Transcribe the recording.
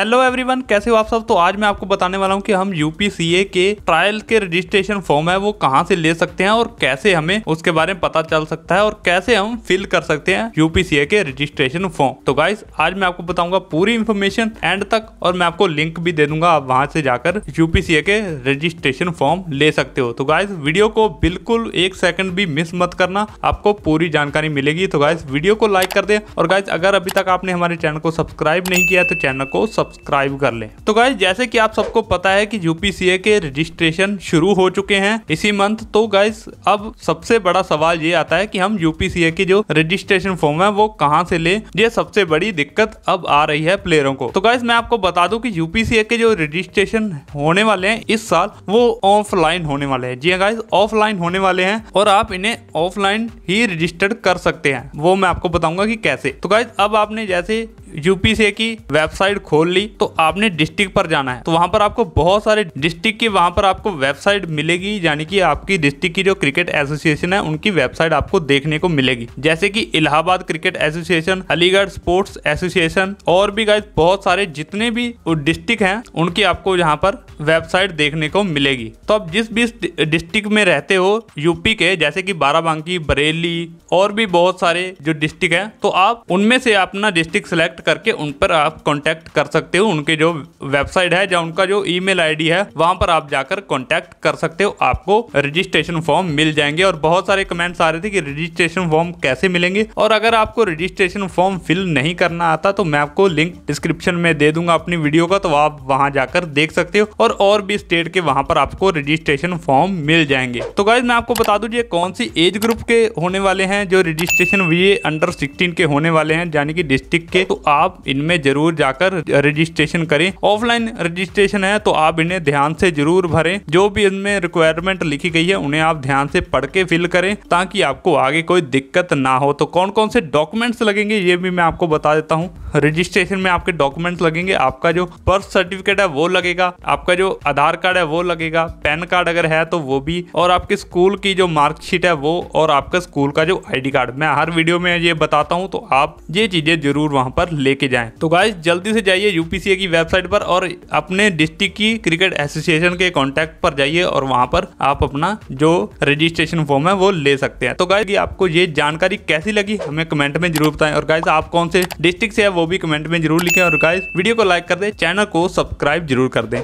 hello everyone कैसे हो आप सब तो आज मैं आपको बताने वाला हूँ कि हम यूपीसीए के ट्रायल के रजिस्ट्रेशन फॉर्म है वो कहां से ले सकते हैं और कैसे हमें उसके बारे में पता चल सकता है और कैसे हम फिल कर सकते हैं यूपीसीए के रजिस्ट्रेशन फॉर्म तो गाइस आज मैं आपको बताऊंगा पूरी इन्फॉर्मेशन एंड तक और मैं आपको लिंक भी दे दूंगा आप वहां से जाकर यूपीसीए के रजिस्ट्रेशन फॉर्म ले सकते हो तो गाइस वीडियो को बिल्कुल एक सेकंड भी मिस मत करना आपको पूरी जानकारी मिलेगी तो गाइस वीडियो को लाइक कर दे और गाइस अगर अभी तक आपने हमारे चैनल को सब्सक्राइब नहीं किया तो चैनल को सब सब्सक्राइब कर लें तो गाइज जैसे कि आप सबको पता है कि यूपीसीए के रजिस्ट्रेशन शुरू हो चुके हैं इसी मंथ तो गाइज अब सबसे बड़ा सवाल ये आता है कि हम यूपीसीए के जो रजिस्ट्रेशन फॉर्म है वो कहाँ से ले ये सबसे बड़ी दिक्कत अब आ रही है प्लेयरों को तो गाइज मैं आपको बता दूं कि यूपीसीए के जो रजिस्ट्रेशन होने वाले हैं इस साल वो ऑफलाइन होने वाले हैं जी गाइज हाँ ऑफलाइन होने वाले हैं और आप इन्हें ऑफलाइन ही रजिस्टर्ड कर सकते हैं वो मैं आपको बताऊंगा कि कैसे तो गाइज अब आपने जैसे यूपी से की वेबसाइट खोल ली तो आपने डिस्ट्रिक्ट पर जाना है तो वहां पर आपको बहुत सारे डिस्ट्रिक्ट की वहां पर आपको वेबसाइट मिलेगी यानी कि आपकी डिस्ट्रिक्ट की जो क्रिकेट एसोसिएशन है उनकी वेबसाइट आपको देखने को मिलेगी जैसे कि Allahabad cricket association Aligarh sports association और भी गाय बहुत सारे जितने भी डिस्ट्रिक्ट हैं उनकी आपको यहाँ पर वेबसाइट देखने को मिलेगी तो आप जिस भी डिस्ट्रिक्ट में रहते हो यूपी के जैसे कि बाराबंकी बरेली और भी बहुत सारे जो डिस्ट्रिक्ट हैं तो आप उनमें से अपना डिस्ट्रिक्ट सेलेक्ट कॉन्टैक्ट करके उन पर आप कॉन्टैक्ट कर सकते हो उनके जो वेबसाइट है या उनका जो ई मेल है वहाँ पर आप जाकर कॉन्टैक्ट कर सकते हो आपको रजिस्ट्रेशन फॉर्म मिल जाएंगे और बहुत सारे कमेंट्स आ रहे थे कि रजिस्ट्रेशन फॉर्म कैसे मिलेंगे और अगर आपको रजिस्ट्रेशन फॉर्म फिल नहीं करना आता तो मैं आपको लिंक डिस्क्रिप्शन में दे दूंगा अपनी वीडियो का तो आप वहां जाकर देख सकते हो और और भी स्टेट के वहां पर आपको रजिस्ट्रेशन फॉर्म मिल जाएंगे तो गाइज मैं आपको बता दूं ये कौन सी एज ग्रुप के होने वाले हैं जो रजिस्ट्रेशन वी अंडर सिक्सटीन के होने वाले हैं यानी कि डिस्ट्रिक्ट के तो आप इनमें जरूर जाकर रजिस्ट्रेशन करें ऑफलाइन रजिस्ट्रेशन है तो आप इन्हें ध्यान से जरूर भरें जो भी इनमें रिक्वायरमेंट लिखी गई है उन्हें आप ध्यान से पढ़ के फिल करें ताकि आपको आगे कोई दिक्कत ना हो तो कौन कौन से डॉक्यूमेंट्स लगेंगे ये भी मैं आपको बता देता हूँ रजिस्ट्रेशन में आपके डॉक्यूमेंट्स लगेंगे आपका जो बर्थ सर्टिफिकेट है वो लगेगा आपका जो आधार कार्ड है वो लगेगा पैन कार्ड अगर है तो वो भी और आपके स्कूल की जो मार्कशीट है वो और आपका स्कूल का जो आईडी कार्ड मैं हर वीडियो में ये बताता हूँ तो आप ये चीजें जरूर वहाँ पर लेके जाए तो गाइज जल्दी से जाइए यूपीसीए की वेबसाइट पर और अपने डिस्ट्रिक्ट की क्रिकेट एसोसिएशन के कॉन्टेक्ट पर जाइए और वहाँ पर आप अपना जो रजिस्ट्रेशन फॉर्म है वो ले सकते हैं तो गाय आपको ये जानकारी कैसी लगी हमें कमेंट में जरूर बताएं और गाय आप कौन से डिस्ट्रिक्ट से है वो वो भी कमेंट में जरूर लिखें और गाइस वीडियो को लाइक कर दें चैनल को सब्सक्राइब जरूर कर दें